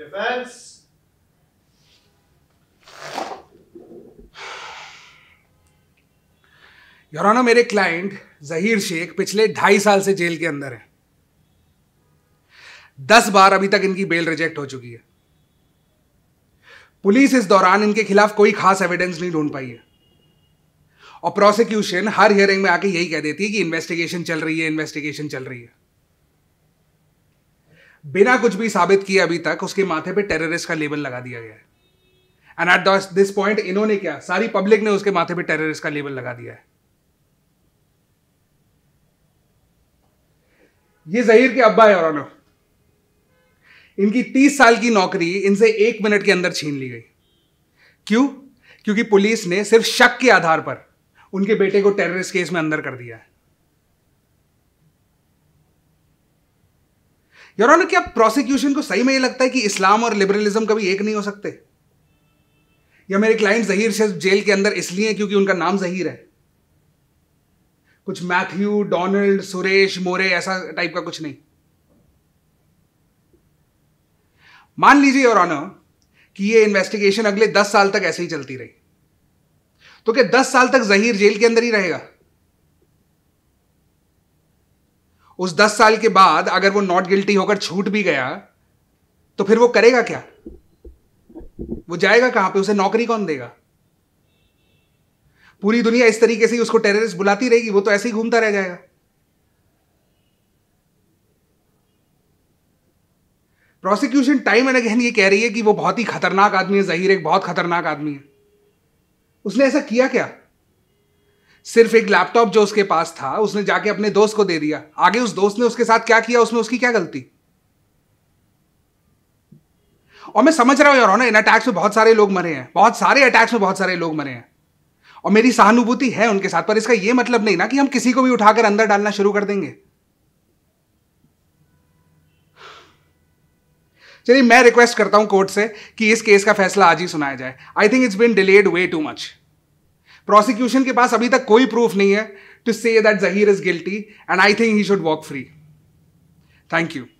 Defense. योरानो मेरे client Zaheer Sheikh पिछले ढाई साल से जेल के अंदर है दस बार अभी तक इनकी बेल रिजेक्ट हो चुकी है पुलिस इस दौरान इनके खिलाफ कोई खास एविडेंस नहीं ढूंढ पाई है और प्रोसिक्यूशन हर हियरिंग में आके यही कह देती है कि इन्वेस्टिगेशन चल रही है इन्वेस्टिगेशन चल रही है बिना कुछ भी साबित किए अभी तक उसके माथे पे टेररिस्ट का लेबल लगा दिया गया है एंड एट दिस पॉइंट इन्होंने क्या सारी पब्लिक ने उसके माथे पे टेररिस्ट का लेबल लगा दिया है ये जहीर के अब्बा है और इनकी तीस साल की नौकरी इनसे एक मिनट के अंदर छीन ली गई क्यों क्योंकि पुलिस ने सिर्फ शक के आधार पर उनके बेटे को टेररिस्ट केस में अंदर कर दिया है योर ऑनर क्या प्रोसिक्यूशन को सही में ये लगता है कि इस्लाम और लिबरलिज्म कभी एक नहीं हो सकते या मेरे क्लाइंट जहीर सिर्फ जेल के अंदर इसलिए क्योंकि उनका नाम जहीर है कुछ मैथ्यू डोनाल्ड सुरेश मोरे ऐसा टाइप का कुछ नहीं मान लीजिए योर ऑनर कि ये इन्वेस्टिगेशन अगले दस साल तक ऐसे ही चलती रही तो क्या दस साल तक जहीर जेल के अंदर ही रहेगा उस दस साल के बाद अगर वो नॉट गिल्टी होकर छूट भी गया तो फिर वो करेगा क्या वो जाएगा कहां पे उसे नौकरी कौन देगा पूरी दुनिया इस तरीके से ही उसको टेररिस्ट बुलाती रहेगी वो तो ऐसे ही घूमता रह जाएगा प्रोसिक्यूशन टाइम एंड अगेन ये कह रही है कि वो बहुत ही खतरनाक आदमी है जहीर एक बहुत खतरनाक आदमी है उसने ऐसा किया क्या सिर्फ एक लैपटॉप जो उसके पास था उसने जाके अपने दोस्त को दे दिया आगे उस दोस्त ने उसके साथ क्या किया उसमें उसकी क्या गलती और मैं समझ रहा हूं यार ना इन अटैक्स में बहुत सारे लोग मरे हैं बहुत सारे अटैक्स में बहुत सारे लोग मरे हैं और मेरी सहानुभूति है उनके साथ पर इसका यह मतलब नहीं ना कि हम किसी को भी उठाकर अंदर डालना शुरू कर देंगे चलिए मैं रिक्वेस्ट करता हूं कोर्ट से कि इस केस का फैसला आज ही सुनाया जाए I think it's been delayed way too much prosecution के पास अभी तक कोई प्रूफ नहीं है to say that Zaheer is guilty and I think he should walk free thank you